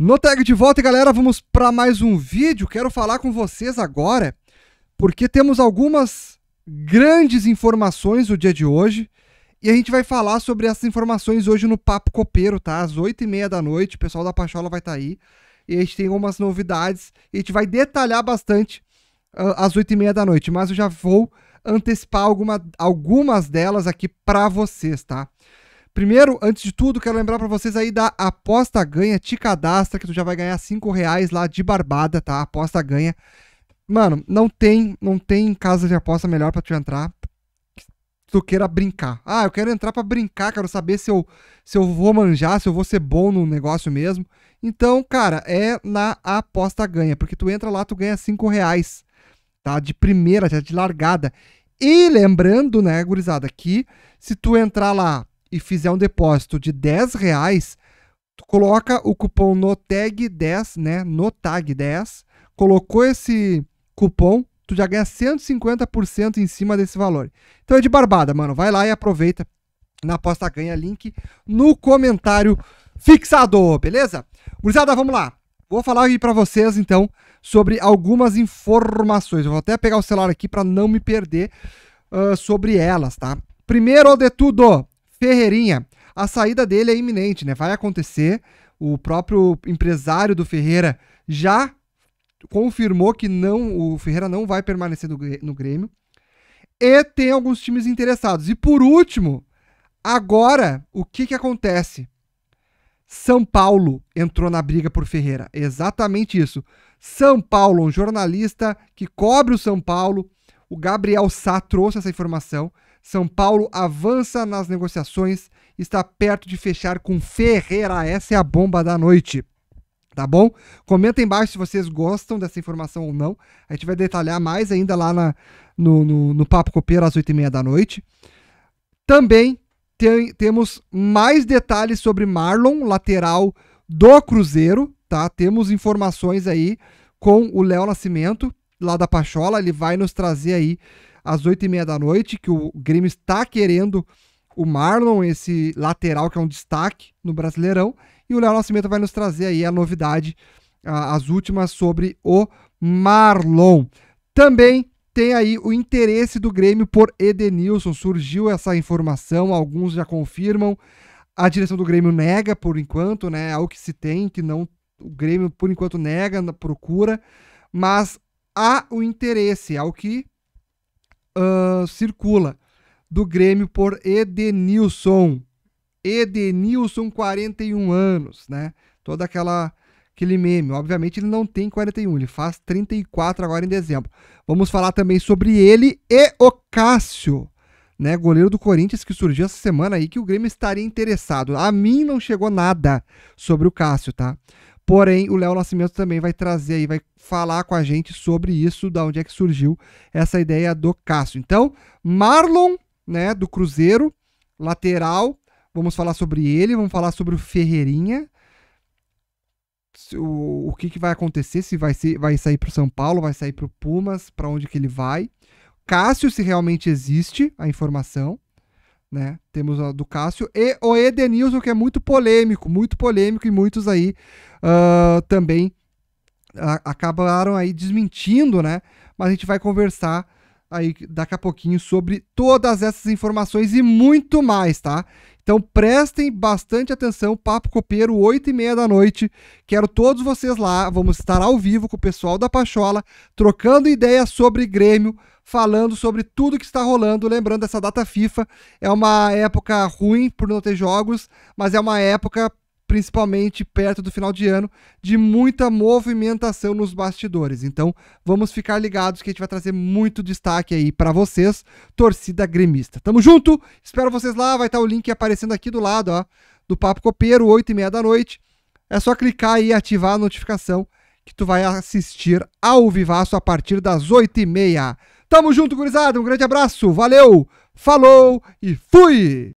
No tag de volta, galera, vamos para mais um vídeo. Quero falar com vocês agora porque temos algumas grandes informações o dia de hoje e a gente vai falar sobre essas informações hoje no Papo Copeiro, tá? Às oito e meia da noite, o pessoal da Pachola vai estar tá aí e a gente tem algumas novidades e a gente vai detalhar bastante uh, às oito e meia da noite, mas eu já vou antecipar alguma, algumas delas aqui para vocês, tá? Primeiro, antes de tudo, quero lembrar para vocês aí da aposta ganha, te cadastra, que tu já vai ganhar 5 reais lá de barbada, tá? Aposta ganha. Mano, não tem, não tem casa de aposta melhor para tu entrar tu queira brincar. Ah, eu quero entrar para brincar, quero saber se eu, se eu vou manjar, se eu vou ser bom no negócio mesmo. Então, cara, é na aposta ganha, porque tu entra lá, tu ganha 5 reais, tá? De primeira, já de largada. E lembrando, né, gurizada, que se tu entrar lá e fizer um depósito de 10 reais, tu coloca o cupom NOTAG10, né? NOTAG10, colocou esse cupom, tu já ganha 150% em cima desse valor. Então é de barbada, mano. Vai lá e aproveita na aposta ganha, link no comentário fixado, beleza? Gurizada, vamos lá. Vou falar aqui para vocês então sobre algumas informações. Eu vou até pegar o celular aqui para não me perder uh, sobre elas, tá? Primeiro de tudo, Ferreirinha, a saída dele é iminente, né? Vai acontecer. O próprio empresário do Ferreira já confirmou que não, o Ferreira não vai permanecer no Grêmio. E tem alguns times interessados. E por último, agora o que, que acontece? São Paulo entrou na briga por Ferreira. Exatamente isso. São Paulo, um jornalista que cobre o São Paulo, o Gabriel Sá trouxe essa informação. São Paulo avança nas negociações, está perto de fechar com Ferreira. Essa é a bomba da noite. Tá bom? Comenta embaixo se vocês gostam dessa informação ou não. A gente vai detalhar mais ainda lá na, no, no, no, Papo Copeiro às 8h30 da noite. Também tem, temos mais detalhes sobre Marlon, lateral do Cruzeiro. tá? Temos informações aí com o Léo Nascimento, lá da Pachola. Ele vai nos trazer aí às 8h30 da noite, que o Grêmio está querendo o Marlon, esse lateral que é um destaque no Brasileirão. E o Léo Nascimento vai nos trazer aí a novidade, a, as últimas sobre o Marlon. Também tem aí o interesse do Grêmio por Edenilson. Surgiu essa informação, alguns já confirmam. A direção do Grêmio nega por enquanto, né? É o que se tem, que não. O Grêmio, por enquanto, nega, procura, mas há o interesse, é o que uh, circula, do Grêmio por Edenilson. Edenilson, 41 anos, né? Toda aquela aquele meme. Obviamente ele não tem 41, ele faz 34 agora em dezembro. Vamos falar também sobre ele e o Cássio, né, goleiro do Corinthians que surgiu essa semana aí que o Grêmio estaria interessado. A mim não chegou nada sobre o Cássio, tá? Porém, o Léo Nascimento também vai trazer aí, vai falar com a gente sobre isso, da onde é que surgiu essa ideia do Cássio. Então, Marlon, né, do Cruzeiro, lateral, vamos falar sobre ele, vamos falar sobre o Ferreirinha, o, o que, que vai acontecer, se vai, ser, vai sair para o São Paulo, vai sair para o Pumas, para onde que ele vai. Cássio, se realmente existe a informação né? Temos a do Cássio e o Edenilson, que é muito polêmico, muito polêmico, e muitos aí uh, também a, ah, acabaram aí desmentindo, né? Mas a gente vai conversar aí daqui a pouquinho sobre todas essas informações e muito mais, tá? Então prestem bastante atenção, Papo Copeiro, 8 e meia da noite. Quero todos vocês lá, vamos estar ao vivo com o pessoal da Pachola, trocando ideias sobre Grêmio, falando sobre tudo que está rolando. Lembrando, essa data FIFA é uma época ruim por não ter jogos, mas é uma época principalmente perto do final de ano, de muita movimentação nos bastidores. Então, vamos ficar ligados que a gente vai trazer muito destaque aí para vocês, torcida gremista. Tamo junto, espero vocês lá, vai estar tá o link aparecendo aqui do lado, ó, do Papo Copeiro, 8 e meia da noite. É só clicar e ativar a notificação que tu vai assistir ao vivaço a partir das 8 e meia. Tamo junto, gurizada, um grande abraço, valeu, falou e fui!